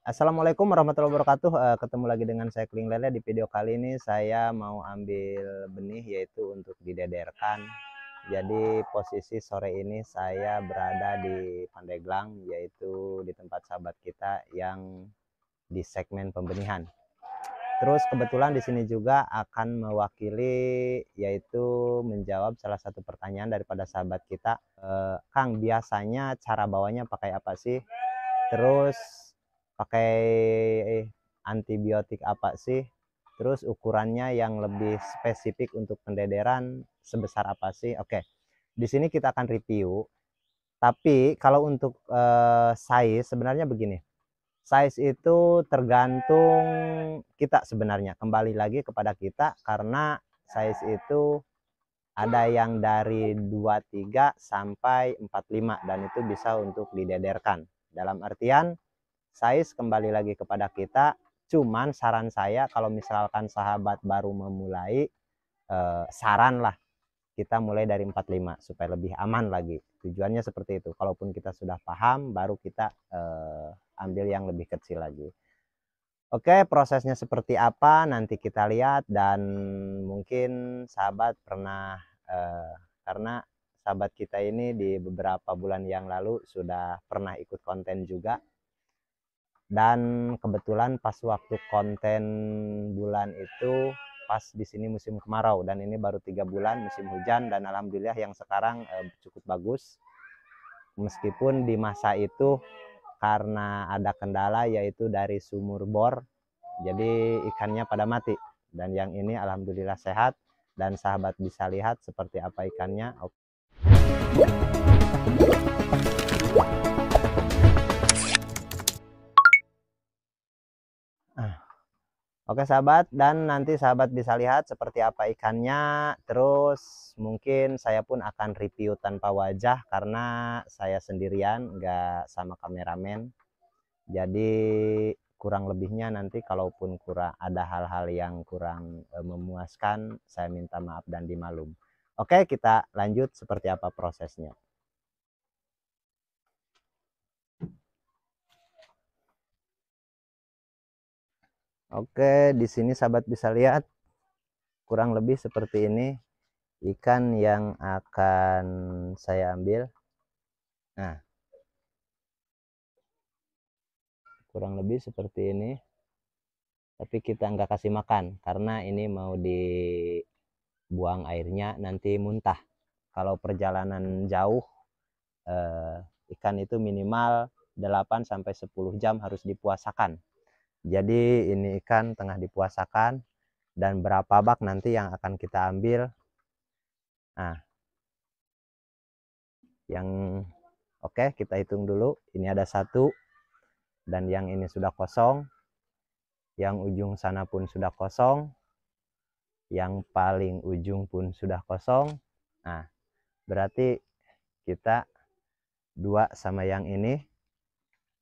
Assalamualaikum warahmatullahi wabarakatuh. Eh, ketemu lagi dengan saya Kling Lele. Di video kali ini saya mau ambil benih yaitu untuk didederkan. Jadi posisi sore ini saya berada di Pandeglang yaitu di tempat sahabat kita yang di segmen pembenihan. Terus kebetulan di sini juga akan mewakili yaitu menjawab salah satu pertanyaan daripada sahabat kita, e, Kang biasanya cara bawanya pakai apa sih? Terus pakai eh, antibiotik apa sih terus ukurannya yang lebih spesifik untuk pendederan sebesar apa sih oke di sini kita akan review tapi kalau untuk uh, size sebenarnya begini. Size itu tergantung kita sebenarnya. Kembali lagi kepada kita karena size itu ada yang dari 23 sampai 45 dan itu bisa untuk didederkan. Dalam artian size kembali lagi kepada kita cuman saran saya kalau misalkan sahabat baru memulai eh, saran lah kita mulai dari 45 supaya lebih aman lagi tujuannya seperti itu kalaupun kita sudah paham baru kita eh, ambil yang lebih kecil lagi Oke, prosesnya seperti apa nanti kita lihat dan mungkin sahabat pernah eh, karena sahabat kita ini di beberapa bulan yang lalu sudah pernah ikut konten juga dan kebetulan pas waktu konten bulan itu pas di sini musim kemarau dan ini baru tiga bulan musim hujan dan alhamdulillah yang sekarang eh, cukup bagus meskipun di masa itu karena ada kendala yaitu dari sumur bor jadi ikannya pada mati dan yang ini alhamdulillah sehat dan sahabat bisa lihat seperti apa ikannya. Oke. Oke sahabat, dan nanti sahabat bisa lihat seperti apa ikannya. Terus mungkin saya pun akan review tanpa wajah karena saya sendirian, nggak sama kameramen. Jadi kurang lebihnya nanti kalaupun kurang ada hal-hal yang kurang e, memuaskan, saya minta maaf dan dimaklum. Oke, kita lanjut seperti apa prosesnya. Oke, di sini sahabat bisa lihat kurang lebih seperti ini ikan yang akan saya ambil. Nah, kurang lebih seperti ini. Tapi kita nggak kasih makan karena ini mau dibuang airnya nanti muntah. Kalau perjalanan jauh eh, ikan itu minimal 8 sampai 10 jam harus dipuasakan. Jadi ini ikan tengah dipuasakan dan berapa bak nanti yang akan kita ambil. Nah, yang oke okay, kita hitung dulu. Ini ada satu dan yang ini sudah kosong. Yang ujung sana pun sudah kosong. Yang paling ujung pun sudah kosong. Nah, berarti kita dua sama yang ini.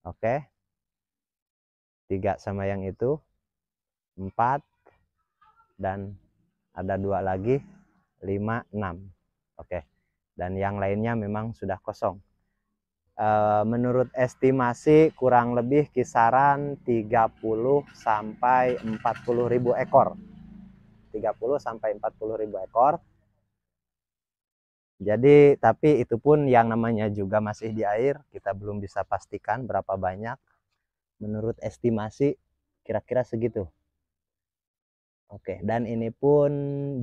Oke. Okay tiga sama yang itu empat dan ada dua lagi lima enam oke dan yang lainnya memang sudah kosong eh, menurut estimasi kurang lebih kisaran 30 sampai 40 ribu ekor 30 sampai 40 ribu ekor jadi tapi itu pun yang namanya juga masih di air kita belum bisa pastikan berapa banyak menurut estimasi kira-kira segitu Oke, dan ini pun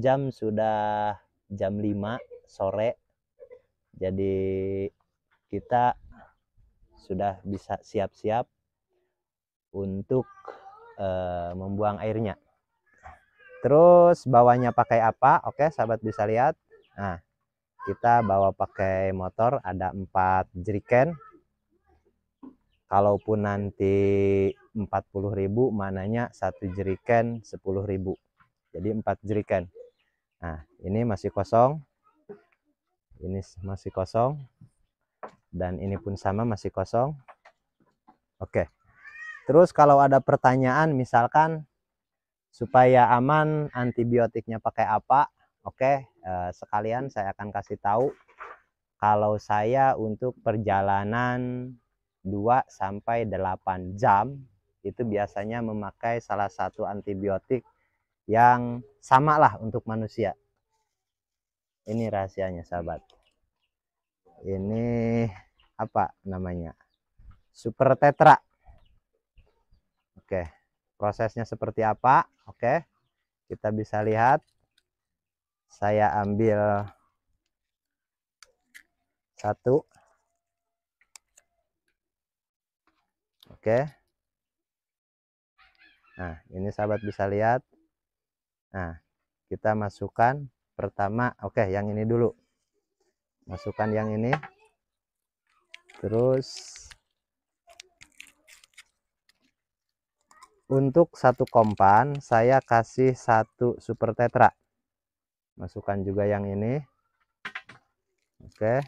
jam sudah jam 5 sore. Jadi kita sudah bisa siap-siap untuk e, membuang airnya. Terus bawahnya pakai apa? Oke, sahabat bisa lihat. Nah, kita bawa pakai motor ada empat jeriken kalaupun nanti ribu, mananya satu jeriken sepuluh ribu, jadi empat jeriken nah ini masih kosong ini masih kosong dan ini pun sama masih kosong oke terus kalau ada pertanyaan misalkan supaya aman antibiotiknya pakai apa oke eh, sekalian saya akan kasih tahu kalau saya untuk perjalanan 2 sampai 8 jam itu biasanya memakai salah satu antibiotik yang sama lah untuk manusia. Ini rahasianya sahabat. Ini apa namanya? Super tetra. Oke, prosesnya seperti apa? Oke, kita bisa lihat. Saya ambil satu Oke. Nah, ini sahabat bisa lihat. Nah, kita masukkan pertama, oke, yang ini dulu. Masukkan yang ini. Terus untuk satu kompan saya kasih satu super tetra masukkan juga yang ini oke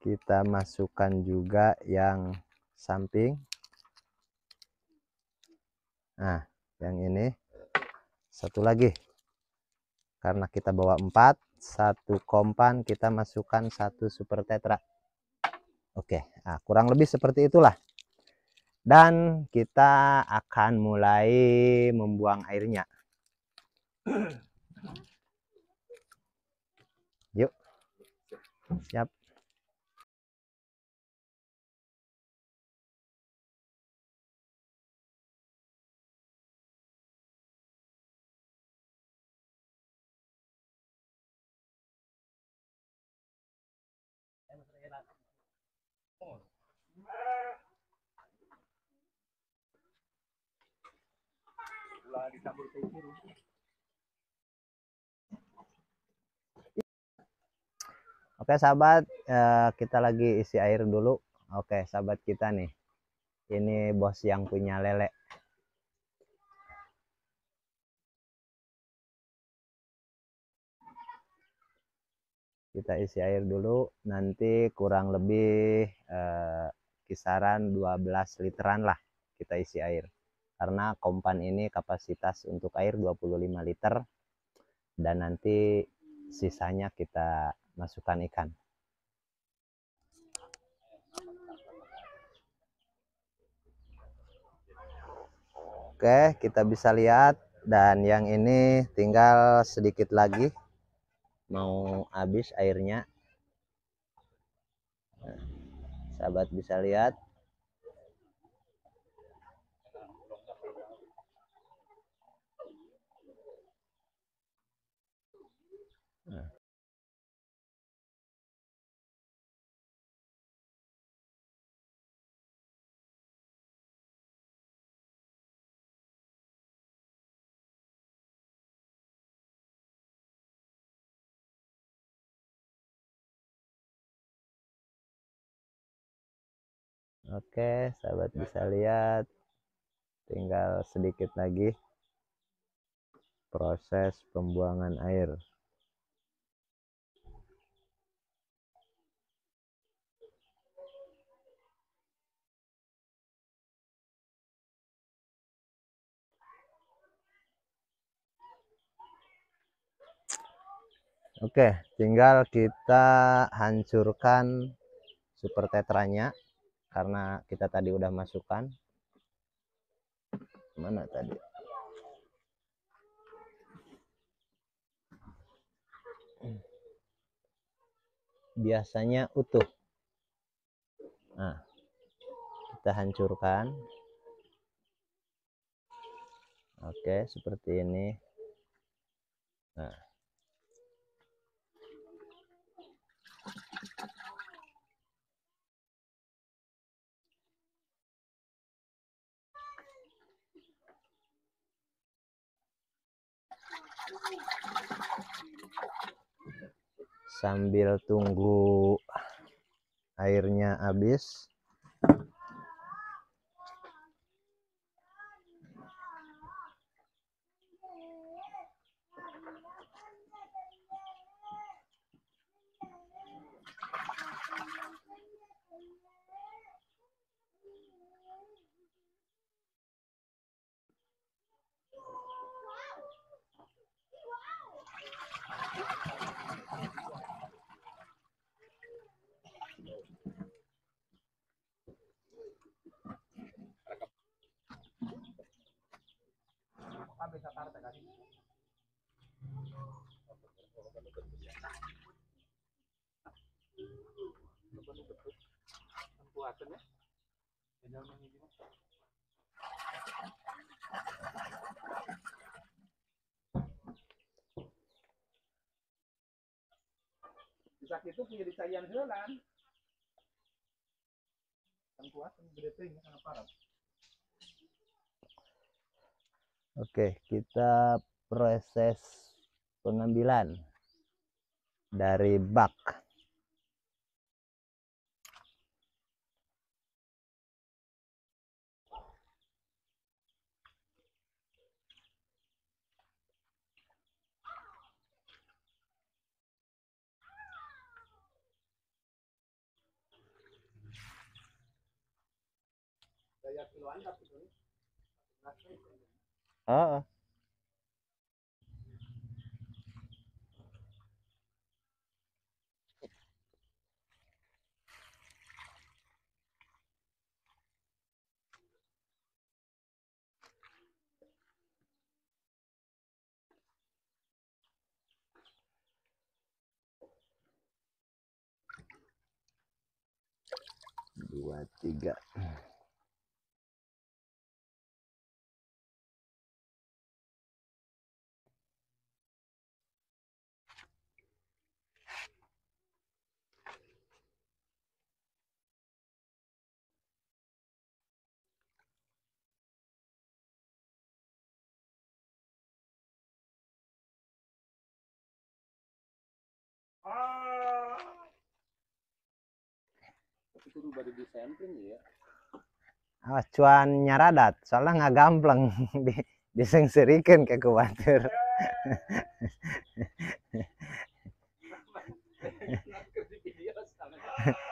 kita masukkan juga yang samping nah yang ini satu lagi karena kita bawa empat satu kompan kita masukkan satu super tetra oke nah, kurang lebih seperti itulah dan kita akan mulai membuang airnya yuk siap Oke sahabat, eh, kita lagi isi air dulu. Oke sahabat kita nih, ini bos yang punya lele. Kita isi air dulu, nanti kurang lebih eh, kisaran 12 literan lah kita isi air karena kompan ini kapasitas untuk air 25 liter dan nanti sisanya kita masukkan ikan Oke kita bisa lihat dan yang ini tinggal sedikit lagi mau habis airnya sahabat bisa lihat Oke, sahabat ya. bisa lihat tinggal sedikit lagi proses pembuangan air. Oke, tinggal kita hancurkan super tetranya karena kita tadi udah masukkan mana tadi biasanya utuh nah kita hancurkan oke seperti ini nah sambil tunggu airnya habis buatan ya. Tinggal mengisi Bisa itu menjadi yang jalan. Kan kuat, kan gede tinggi, sangat parah. Oke, kita proses pengambilan dari bak. Heeh. dua tiga itu baru di sampling iya. ah, cuan nyaradat soalnya nggak gampleng di disengserikan ke kuatir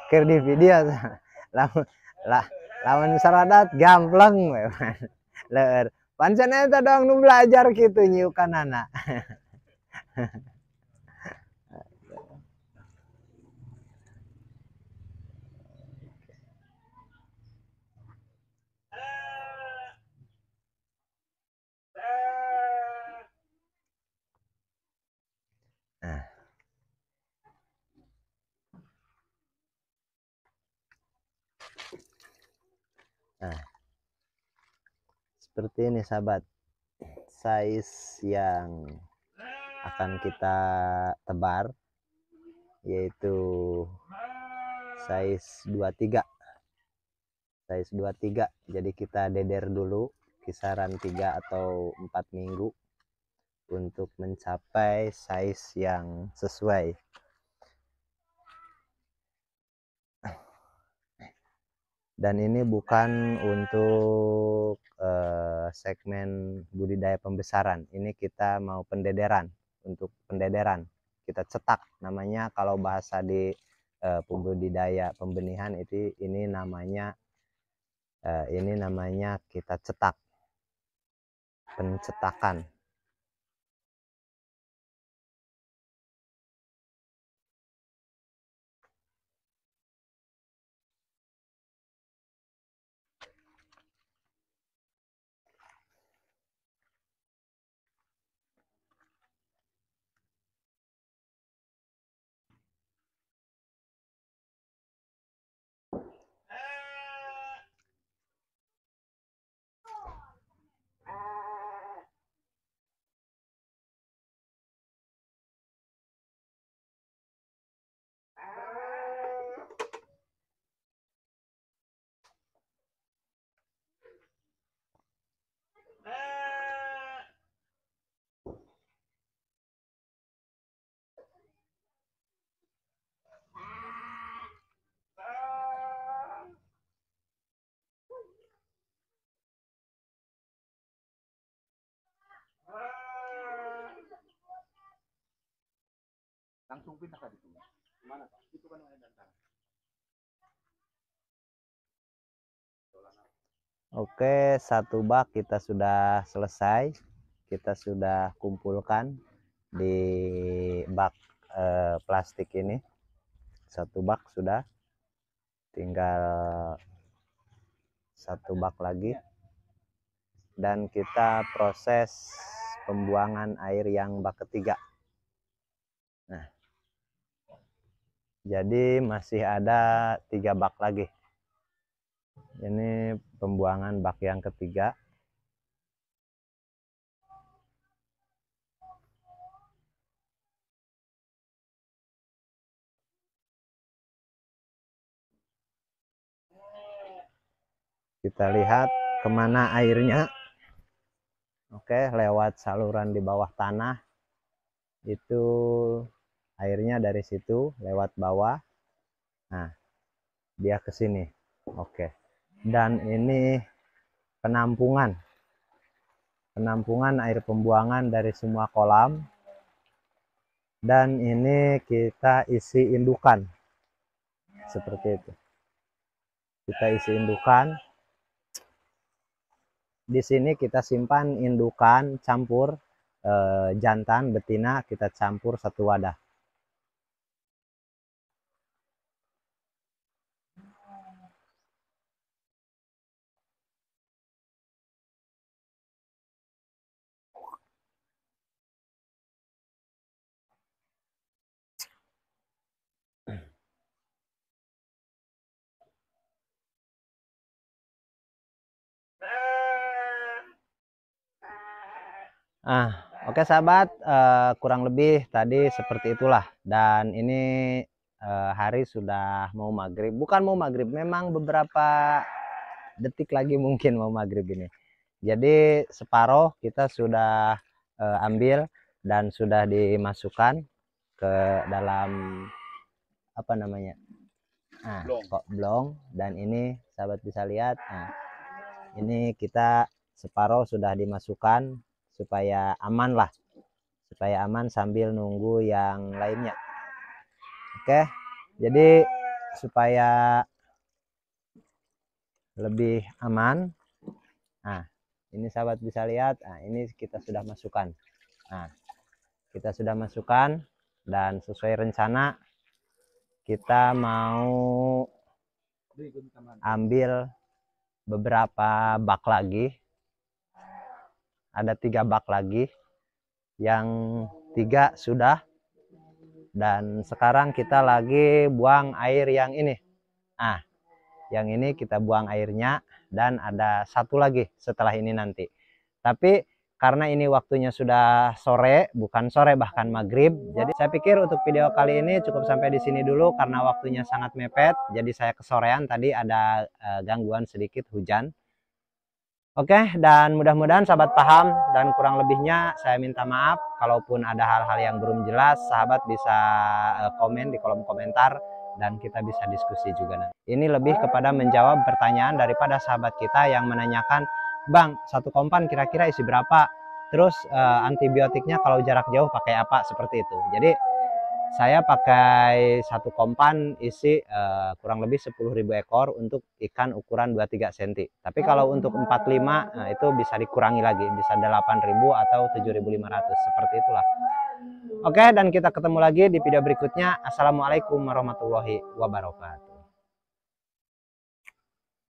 ker di video lah lah lawan saradat gampleng memang leher pancen itu dong nu belajar gitu nyiukan anak Nah, seperti ini sahabat, size yang akan kita tebar yaitu size 23 size 23 jadi kita deder dulu kisaran 3 atau 4 minggu untuk mencapai size yang sesuai dan ini bukan untuk eh, segmen budidaya pembesaran ini kita mau pendederan untuk pendederan kita cetak namanya kalau bahasa di eh, pembudidaya pembenihan itu ini namanya eh, ini namanya kita cetak pencetakan langsung pindah tadi tuh mana pak itu kan ada dantara Oke, satu bak kita sudah selesai. Kita sudah kumpulkan di bak eh, plastik ini. Satu bak sudah. Tinggal satu bak lagi. Dan kita proses pembuangan air yang bak ketiga. jadi masih ada tiga bak lagi ini pembuangan bak yang ketiga kita lihat kemana airnya oke lewat saluran di bawah tanah itu airnya dari situ lewat bawah nah dia ke sini oke dan ini penampungan penampungan air pembuangan dari semua kolam dan ini kita isi indukan seperti itu kita isi indukan di sini kita simpan indukan campur eh, jantan betina kita campur satu wadah Ah, oke okay, sahabat, uh, kurang lebih tadi seperti itulah. Dan ini uh, hari sudah mau maghrib, bukan mau maghrib, memang beberapa detik lagi mungkin mau maghrib ini. Jadi separoh kita sudah uh, ambil dan sudah dimasukkan ke dalam apa namanya? Nah, kok blong dan ini sahabat bisa lihat nah, ini kita separoh sudah dimasukkan supaya aman lah supaya aman sambil nunggu yang lainnya oke jadi supaya lebih aman nah ini sahabat bisa lihat nah ini kita sudah masukkan nah kita sudah masukkan dan sesuai rencana kita mau ambil beberapa bak lagi ada tiga bak lagi yang tiga sudah dan sekarang kita lagi buang air yang ini ah yang ini kita buang airnya dan ada satu lagi setelah ini nanti tapi karena ini waktunya sudah sore, bukan sore bahkan maghrib. Jadi saya pikir untuk video kali ini cukup sampai di sini dulu karena waktunya sangat mepet. Jadi saya kesorean tadi ada eh, gangguan sedikit hujan. Oke, dan mudah-mudahan sahabat paham dan kurang lebihnya saya minta maaf. Kalaupun ada hal-hal yang belum jelas, sahabat bisa eh, komen di kolom komentar dan kita bisa diskusi juga nanti. Ini lebih kepada menjawab pertanyaan daripada sahabat kita yang menanyakan, Bang, satu kompan kira-kira isi berapa? Terus eh, antibiotiknya kalau jarak jauh pakai apa? Seperti itu. Jadi saya pakai satu kompan isi uh, kurang lebih 10.000 ekor untuk ikan ukuran 23 cm. Tapi kalau oh, untuk 45 uh, eh, itu bisa dikurangi lagi, bisa 8.000 atau 7.500 seperti itulah. Oke, dan kita ketemu lagi di video berikutnya. Assalamualaikum warahmatullahi wabarakatuh.